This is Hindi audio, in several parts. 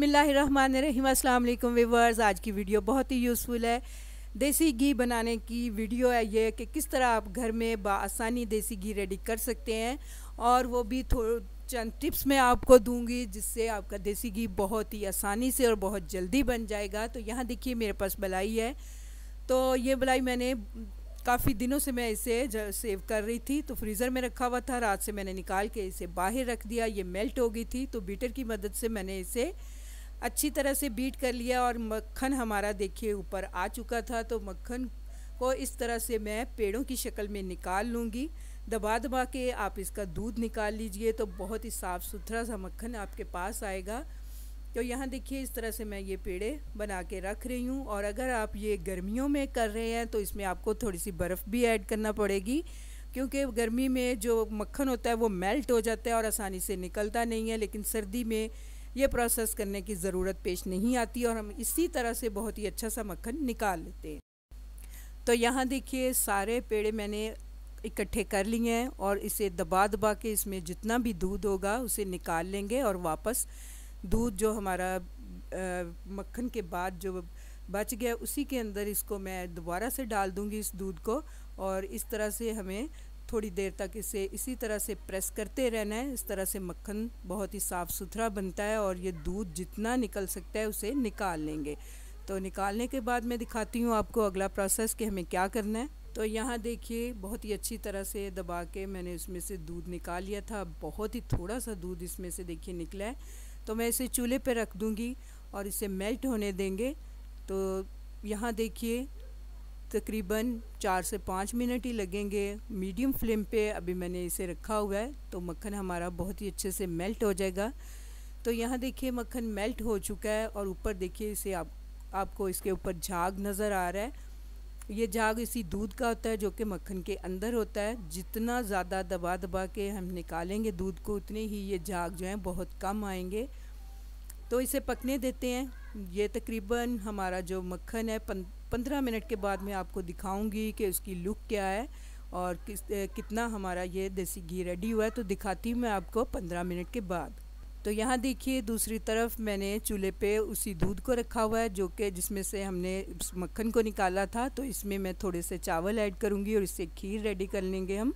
बिसमीम् अल्लाम वीवर्स आज की वीडियो बहुत ही यूज़फुल है देसी घी बनाने की वीडियो है ये कि किस तरह आप घर में बसानी देसी घी रेडी कर सकते हैं और वो भी थोड़ा चंद टिप्स मैं आपको दूंगी जिससे आपका देसी घी बहुत ही आसानी से और बहुत जल्दी बन जाएगा तो यहाँ देखिए मेरे पास बलाई है तो ये बलाई मैंने काफ़ी दिनों से मैं इसे सेव कर रही थी तो फ्रीज़र में रखा हुआ था रात से मैंने निकाल के इसे बाहर रख दिया ये मेल्ट हो गई थी तो बीटर की मदद से मैंने इसे अच्छी तरह से बीट कर लिया और मक्खन हमारा देखिए ऊपर आ चुका था तो मक्खन को इस तरह से मैं पेड़ों की शक्ल में निकाल लूँगी दबा दबा के आप इसका दूध निकाल लीजिए तो बहुत ही साफ़ सुथरा सा मक्खन आपके पास आएगा तो यहाँ देखिए इस तरह से मैं ये पेड़े बना के रख रही हूँ और अगर आप ये गर्मियों में कर रहे हैं तो इसमें आपको थोड़ी सी बर्फ़ भी ऐड करना पड़ेगी क्योंकि गर्मी में जो मक्खन होता है वो मेल्ट हो जाता है और आसानी से निकलता नहीं है लेकिन सर्दी में ये प्रोसेस करने की ज़रूरत पेश नहीं आती और हम इसी तरह से बहुत ही अच्छा सा मक्खन निकाल लेते हैं तो यहाँ देखिए सारे पेड़े मैंने इकट्ठे कर लिए हैं और इसे दबा दबा के इसमें जितना भी दूध होगा उसे निकाल लेंगे और वापस दूध जो हमारा मक्खन के बाद जो बच गया उसी के अंदर इसको मैं दोबारा से डाल दूँगी इस दूध को और इस तरह से हमें थोड़ी देर तक इसे इसी तरह से प्रेस करते रहना है इस तरह से मक्खन बहुत ही साफ़ सुथरा बनता है और ये दूध जितना निकल सकता है उसे निकाल लेंगे तो निकालने के बाद मैं दिखाती हूँ आपको अगला प्रोसेस कि हमें क्या करना है तो यहाँ देखिए बहुत ही अच्छी तरह से दबा के मैंने इसमें से दूध निकाल लिया था बहुत ही थोड़ा सा दूध इसमें से देखिए निकला है तो मैं इसे चूल्हे पर रख दूँगी और इसे मेल्ट होने देंगे तो यहाँ देखिए तकरीबन चार से पाँच मिनट ही लगेंगे मीडियम फ्लेम पे अभी मैंने इसे रखा हुआ है तो मक्खन हमारा बहुत ही अच्छे से मेल्ट हो जाएगा तो यहाँ देखिए मक्खन मेल्ट हो चुका है और ऊपर देखिए इसे आप आपको इसके ऊपर झाग नज़र आ रहा है ये झाग इसी दूध का होता है जो कि मक्खन के अंदर होता है जितना ज़्यादा दबा दबा के हम निकालेंगे दूध को उतने ही ये झाग जो हैं बहुत कम आएंगे तो इसे पकने देते हैं ये तकरीबन हमारा जो मक्खन है पंद्रह मिनट के बाद मैं आपको दिखाऊंगी कि उसकी लुक क्या है और किस कितना हमारा ये देसी घी रेडी हुआ है तो दिखाती हूँ मैं आपको पंद्रह मिनट के बाद तो यहाँ देखिए दूसरी तरफ मैंने चूल्हे पे उसी दूध को रखा हुआ है जो कि जिसमें से हमने मक्खन को निकाला था तो इसमें मैं थोड़े से चावल ऐड करूँगी और इससे खीर रेडी कर लेंगे हम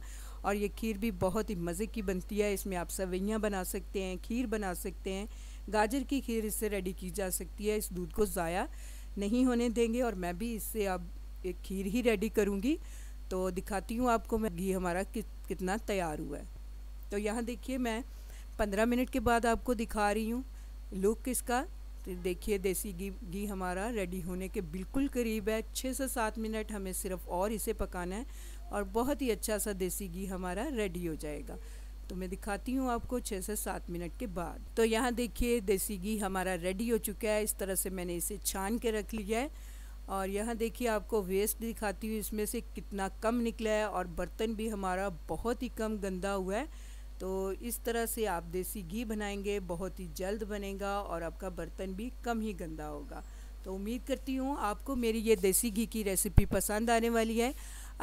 और ये खीर भी बहुत ही मज़े की बनती है इसमें आप सवैयाँ बना सकते हैं खीर बना सकते हैं गाजर की खीर इससे रेडी की जा सकती है इस दूध को ज़ाया नहीं होने देंगे और मैं भी इससे अब एक खीर ही रेडी करूँगी तो दिखाती हूँ आपको मैं घी हमारा कि, कितना तैयार हुआ है तो यहाँ देखिए मैं पंद्रह मिनट के बाद आपको दिखा रही हूँ लुक इसका तो देखिए देसी घी घी हमारा रेडी होने के बिल्कुल करीब है छः से सात मिनट हमें सिर्फ और इसे पकाना है और बहुत ही अच्छा सा देसी घी हमारा रेडी हो जाएगा तो मैं दिखाती हूँ आपको छः से सात मिनट के बाद तो यहाँ देखिए देसी घी हमारा रेडी हो चुका है इस तरह से मैंने इसे छान के रख लिया है और यहाँ देखिए आपको वेस्ट दिखाती हूँ इसमें से कितना कम निकला है और बर्तन भी हमारा बहुत ही कम गंदा हुआ है तो इस तरह से आप देसी घी बनाएंगे बहुत ही जल्द बनेगा और आपका बर्तन भी कम ही गंदा होगा तो उम्मीद करती हूँ आपको मेरी ये देसी घी की रेसिपी पसंद आने वाली है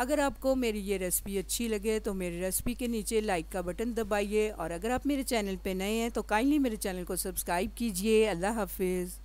अगर आपको मेरी ये रेसिपी अच्छी लगे तो मेरी रेसिपी के नीचे लाइक का बटन दबाइए और अगर आप मेरे चैनल पे नए हैं तो काइंडली मेरे चैनल को सब्सक्राइब कीजिए अल्लाह हाफिज़